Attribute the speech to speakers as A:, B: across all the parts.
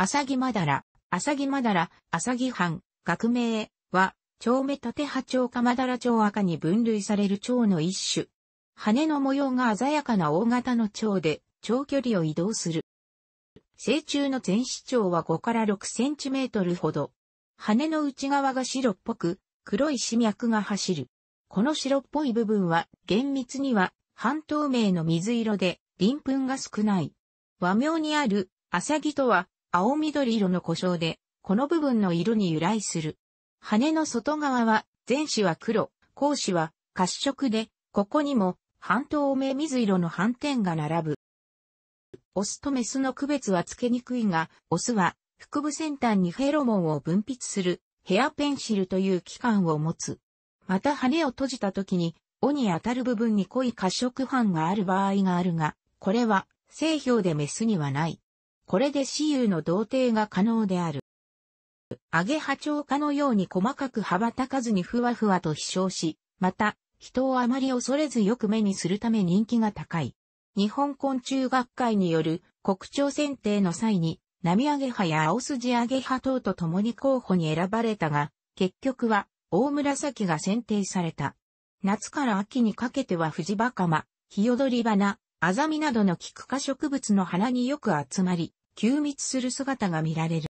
A: アサギダラ、アサギマダラ、アサギハ藩、学名は、蝶目縦波蝶かマダラ蝶赤に分類される蝶の一種。羽の模様が鮮やかな大型の蝶で、長距離を移動する。成虫の全視蝶は5から6センチメートルほど。羽の内側が白っぽく、黒い死脈が走る。この白っぽい部分は厳密には半透明の水色で鱗粉が少ない。和名にあるアサギとは青緑色の故障で、この部分の色に由来する。羽の外側は、前肢は黒、後肢は褐色で、ここにも半透明水色の斑点が並ぶ。オスとメスの区別はつけにくいが、オスは腹部先端にフェロモンを分泌するヘアペンシルという器官を持つ。また羽を閉じた時に、尾に当たる部分に濃い褐色斑がある場合があるが、これは、性表でメスにはない。これで雌雄の同定が可能である。アゲハチョウ科のように細かく羽ばたかずにふわふわと飛翔し、また、人をあまり恐れずよく目にするため人気が高い。日本昆虫学会による国鳥選定の際に、波アゲハや青筋アゲハ等と共に候補に選ばれたが、結局は大紫が選定された。夏から秋にかけては藤バカマ、ヒヨドリ花、アザミなどの菊花科植物の花によく集まり、休密する姿が見られる。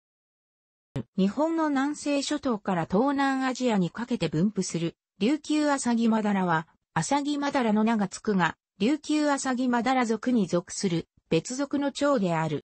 A: 日本の南西諸島から東南アジアにかけて分布する琉球アサギマダラは、アサギマダラの名がつくが、琉球アサギマダラ族に属する別属の蝶である。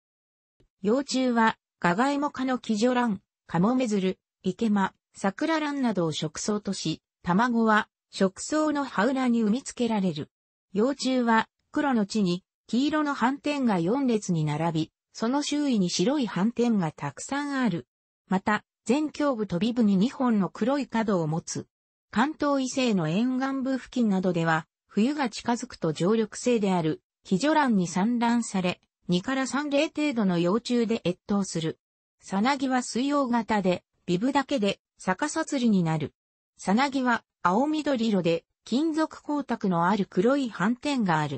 A: 幼虫は、ガガイモ科のキジョラン、カモメズル、イケマ、サクラランなどを食草とし、卵は食草の羽裏に産み付けられる。幼虫は黒の地に黄色の斑点が4列に並び、その周囲に白い斑点がたくさんある。また、全胸部と尾部に2本の黒い角を持つ。関東以西の沿岸部付近などでは、冬が近づくと常緑性である、非除卵に産卵され、2から3例程度の幼虫で越冬する。さなぎは水溶型で、ビブだけで逆さ釣りになる。さなぎは青緑色で金属光沢のある黒い斑点がある。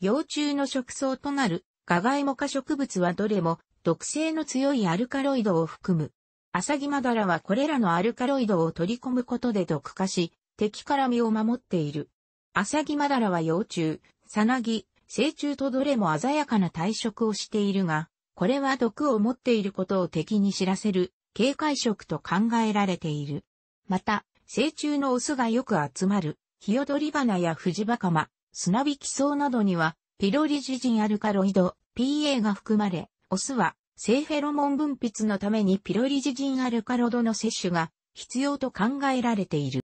A: 幼虫の食草となるガガイモ科植物はどれも毒性の強いアルカロイドを含む。アサギマダラはこれらのアルカロイドを取り込むことで毒化し、敵から身を守っている。アサギマダラは幼虫、サナギ、成虫とどれも鮮やかな体色をしているが、これは毒を持っていることを敵に知らせる警戒色と考えられている。また、成虫のオスがよく集まる、ヒヨドリバナやフジバカマ、スナビキソウなどには、ピロリジジンアルカロイド、PA が含まれ、オスは性フェロモン分泌のためにピロリジジンアルカロドの摂取が必要と考えられている。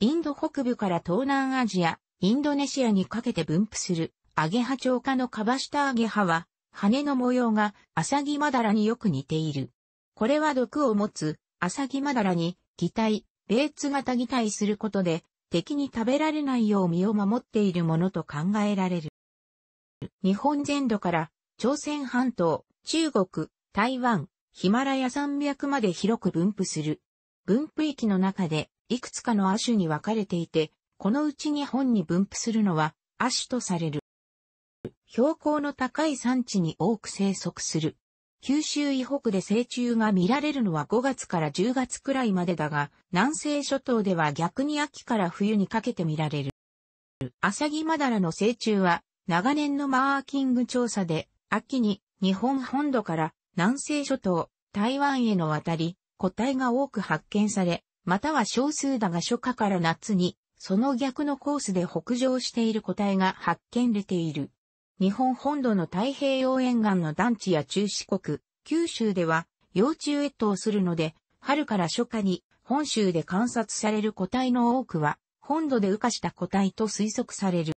A: インド北部から東南アジア、インドネシアにかけて分布するアゲハウ科のカバシタアゲハは、羽の模様がアサギマダラによく似ている。これは毒を持つアサギマダラに擬態、ベーツ型擬態することで敵に食べられないよう身を守っているものと考えられる。日本全土から朝鮮半島、中国、台湾、ヒマラヤ山脈まで広く分布する。分布域の中で、いくつかの亜種に分かれていて、このうち日本に分布するのは、亜種とされる。標高の高い山地に多く生息する。九州以北で成虫が見られるのは5月から10月くらいまでだが、南西諸島では逆に秋から冬にかけて見られる。アサギマダラの成虫は、長年のマーキング調査で、秋に日本本土から南西諸島、台湾への渡り、個体が多く発見され、または少数だが初夏から夏に、その逆のコースで北上している個体が発見れている。日本本土の太平洋沿岸の団地や中四国、九州では、幼虫越冬するので、春から初夏に本州で観察される個体の多くは、本土で羽化した個体と推測される。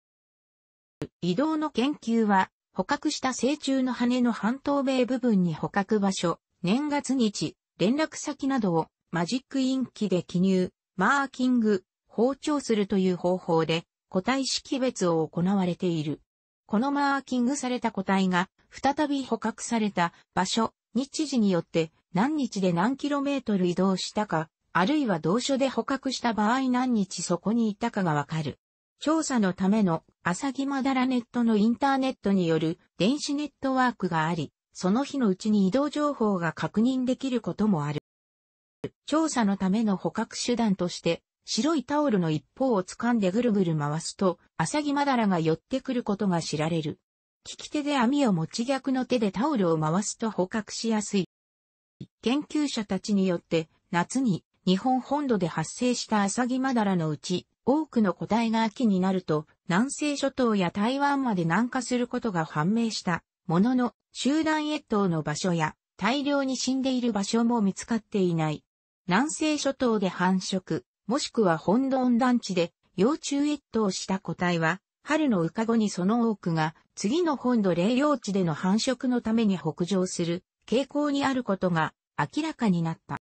A: 移動の研究は、捕獲した成虫の羽の半透明部分に捕獲場所、年月日、連絡先などをマジックインキで記入、マーキング、包丁するという方法で個体識別を行われている。このマーキングされた個体が再び捕獲された場所、日時によって何日で何キロメートル移動したか、あるいは同所で捕獲した場合何日そこにいたかがわかる。調査のための朝木マダラネットのインターネットによる電子ネットワークがあり、その日のうちに移動情報が確認できることもある。調査のための捕獲手段として、白いタオルの一方を掴んでぐるぐる回すと、アサギマダラが寄ってくることが知られる。利き手で網を持ち逆の手でタオルを回すと捕獲しやすい。研究者たちによって、夏に日本本土で発生したアサギマダラのうち、多くの個体が秋になると南西諸島や台湾まで南下することが判明したものの集団越冬の場所や大量に死んでいる場所も見つかっていない。南西諸島で繁殖、もしくは本土温暖地で幼虫越冬した個体は、春の羽化後にその多くが次の本土冷養地での繁殖のために北上する傾向にあることが明らかになった。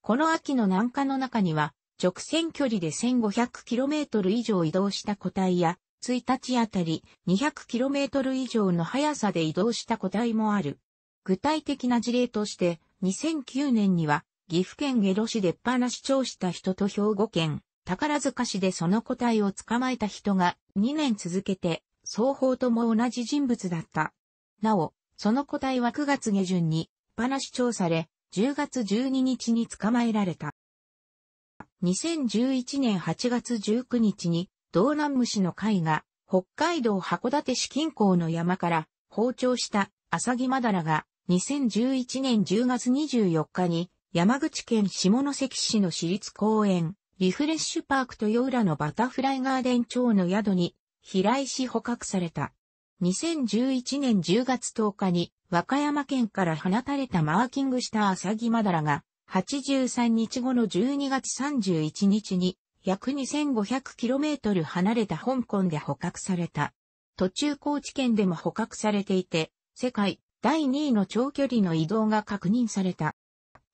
A: この秋の南下の中には直線距離で 1500km 以上移動した個体や、1日あたり 200km 以上の速さで移動した個体もある。具体的な事例として、2009年には、岐阜県下呂市でっぱな視聴した人と兵庫県、宝塚市でその個体を捕まえた人が2年続けて、双方とも同じ人物だった。なお、その個体は9月下旬に、っぱな視聴され、10月12日に捕まえられた。2011年8月19日に、道南虫の会が、北海道函館市近郊の山から、包丁したアサギマダラが、2011年10月24日に、山口県下関市の市立公園、リフレッシュパーク豊浦のバタフライガーデン町の宿に、飛来し捕獲された。2011年10月10日に、和歌山県から放たれたマーキングしたアサギマダラが、83日後の12月31日に約 2500km 離れた香港で捕獲された。途中高知県でも捕獲されていて、世界第2位の長距離の移動が確認された。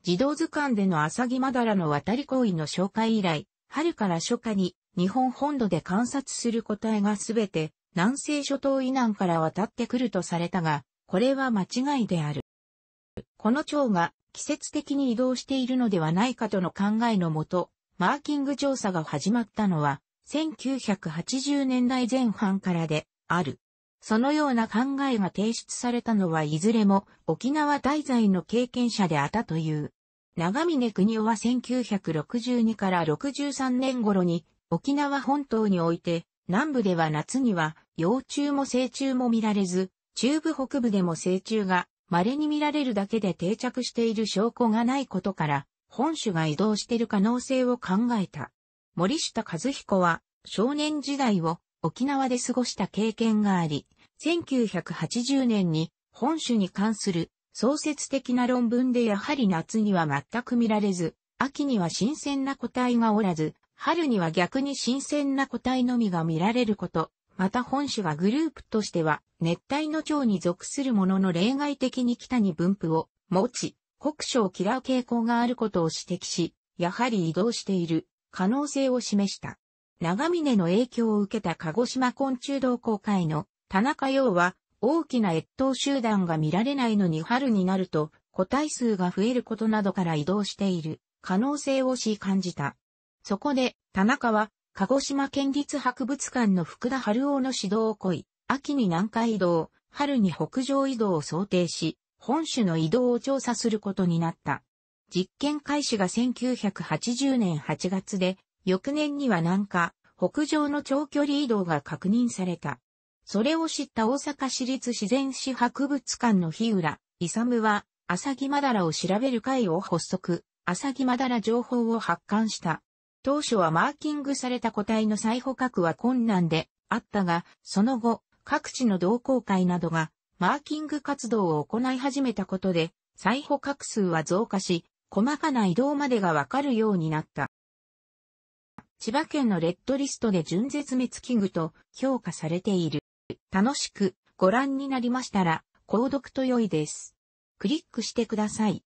A: 児童図鑑でのアサギマダラの渡り行為の紹介以来、春から初夏に日本本土で観察する個体がすべて南西諸島以南から渡ってくるとされたが、これは間違いである。この蝶が季節的に移動しているのではないかとの考えのもと、マーキング調査が始まったのは、1980年代前半からで、ある。そのような考えが提出されたのはいずれも沖縄滞在の経験者であったという。長峰国夫は1962から63年頃に沖縄本島において南部では夏には幼虫も成虫も見られず中部北部でも成虫が稀に見られるだけで定着している証拠がないことから、本種が移動している可能性を考えた。森下和彦は少年時代を沖縄で過ごした経験があり、1980年に本種に関する創設的な論文でやはり夏には全く見られず、秋には新鮮な個体がおらず、春には逆に新鮮な個体のみが見られることまた本種はグループとしては熱帯の蝶に属するものの例外的に北に分布を持ち、国昇を嫌う傾向があることを指摘し、やはり移動している可能性を示した。長峰の影響を受けた鹿児島昆虫同好会の田中洋は大きな越冬集団が見られないのに春になると個体数が増えることなどから移動している可能性をし感じた。そこで田中は鹿児島県立博物館の福田春夫の指導をこい、秋に南海移動、春に北上移動を想定し、本種の移動を調査することになった。実験開始が1980年8月で、翌年には南下、北上の長距離移動が確認された。それを知った大阪市立自然史博物館の日浦、勇は、アサギマダラを調べる会を発足、アサギマダラ情報を発刊した。当初はマーキングされた個体の再捕獲は困難であったが、その後、各地の同好会などがマーキング活動を行い始めたことで、再捕獲数は増加し、細かな移動までがわかるようになった。千葉県のレッドリストで準絶滅危惧と評価されている。楽しくご覧になりましたら、購読と良いです。クリックしてください。